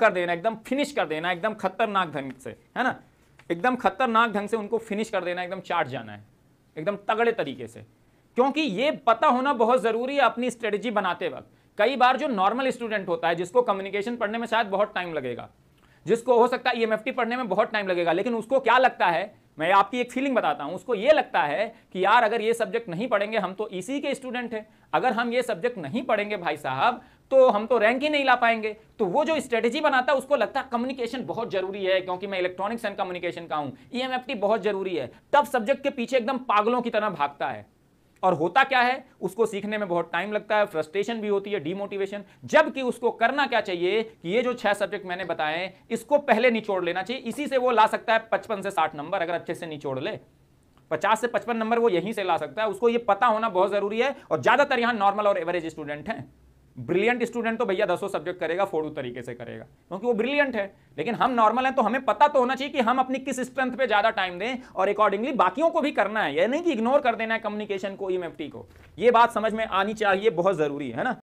कर देना एकदम फिनिश कर देना एकदम खतरनाक ढंग से है ना एकदम खतरनाक ढंग से उनको फिनिश कर देना एकदम चाट जाना है एकदम तगड़े तरीके से क्योंकि ये पता होना बहुत ज़रूरी है अपनी स्ट्रेटजी बनाते वक्त कई बार जो नॉर्मल स्टूडेंट होता है जिसको कम्युनिकेशन पढ़ने में शायद बहुत टाइम लगेगा जिसको हो सकता है ई e पढ़ने में बहुत टाइम लगेगा लेकिन उसको क्या लगता है मैं आपकी एक फीलिंग बताता हूँ उसको ये लगता है कि यार अगर ये सब्जेक्ट नहीं पढ़ेंगे हम तो इसी के स्टूडेंट हैं अगर हम ये सब्जेक्ट नहीं पढ़ेंगे भाई साहब तो हम तो रैंक ही नहीं ला पाएंगे तो वो जो स्ट्रेटेजी बनाता है उसको लगता है कम्युनिकेशन बहुत जरूरी है क्योंकि मैं इलेक्ट्रॉनिक्स एंड कम्युनिकेशन का हूं ईएमएफटी e बहुत जरूरी है तब सब्जेक्ट के पीछे एकदम पागलों की तरह भागता है और होता क्या है उसको सीखने में बहुत टाइम लगता है फ्रस्ट्रेशन भी होती है डीमोटिवेशन जबकि उसको करना क्या चाहिए कि ये जो छह सब्जेक्ट मैंने बताए इसको पहले निचोड़ लेना चाहिए इसी से वो ला सकता है पचपन से साठ नंबर अगर अच्छे से निचोड़ ले पचास से पचपन नंबर वो यहीं से ला सकता है उसको ये पता होना बहुत जरूरी है और ज्यादातर यहां नॉर्मल और एवरेज स्टूडेंट हैं ब्रिलियंट स्टूडेंट तो भैया दसों सब्जेक्ट करेगा फोड़ू तरीके से करेगा क्योंकि वो ब्रिलियंट है लेकिन हम नॉर्मल हैं तो हमें पता तो होना चाहिए कि हम अपनी किस स्ट्रेंथ पे ज़्यादा टाइम दें और अकॉर्डिंगली बाकियों को भी करना है यह नहीं कि इग्नोर कर देना है कम्युनिकेशन को ई को ये बात समझ में आनी चाहिए बहुत ज़रूरी है ना